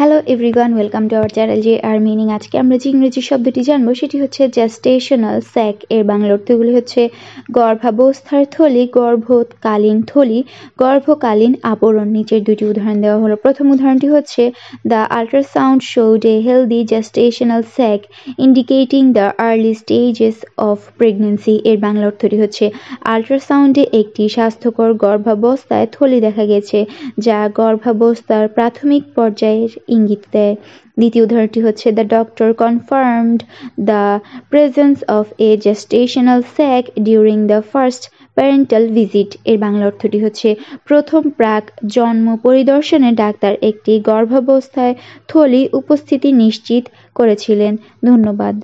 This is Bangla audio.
hello everyone welcome to our channel যে আর মিনিং আজকে আমরা যে ইংরেজি শব্দটি জানবো সেটি হচ্ছে জ্যাস্টেশনাল স্যাক এর বাংলা অর্থগুলি হচ্ছে গর্ভাবস্থার থলি গর্ভকালীন থলি গর্ভকালীন আবরণ নিচের দুটি উদাহরণ দেওয়া হলো প্রথম উদাহরণটি হচ্ছে the ultrasound showed a healthy gestational sac indicating the early stages of pregnancy এর বাংলা অর্থটি হচ্ছে আল্ট্রাসাউন্ডে একটি স্বাস্থ্যকর গর্ভাবস্থায় থলি দেখা গেছে যা গর্ভাবস্থার প্রাথমিক পর্যায়ের ইঙ্গিত দেয় দ্বিতীয় উদাহরণটি হচ্ছে the doctor confirmed the presence of a gestational sac during the first parental visit এর বাংলা অর্থটি হচ্ছে প্রথম প্রাক জন্ম পরিদর্শনে ডাক্তার একটি গর্ভাবস্থায় থলি উপস্থিতি নিশ্চিত করেছিলেন ধন্যবাদ